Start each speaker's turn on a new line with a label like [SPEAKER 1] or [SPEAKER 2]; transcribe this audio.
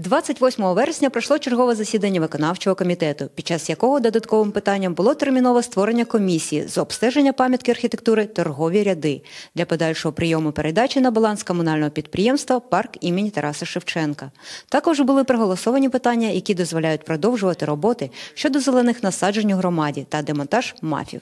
[SPEAKER 1] 28 вересня пройшло чергове засідання виконавчого комітету, під час якого додатковим питанням було термінове створення комісії з обстеження пам'ятки архітектури торгові ряди для подальшого прийому передачі на баланс комунального підприємства парк імені Тараса Шевченка. Також були проголосовані питання, які дозволяють продовжувати роботи щодо зелених насаджень у громаді та демонтаж мафів.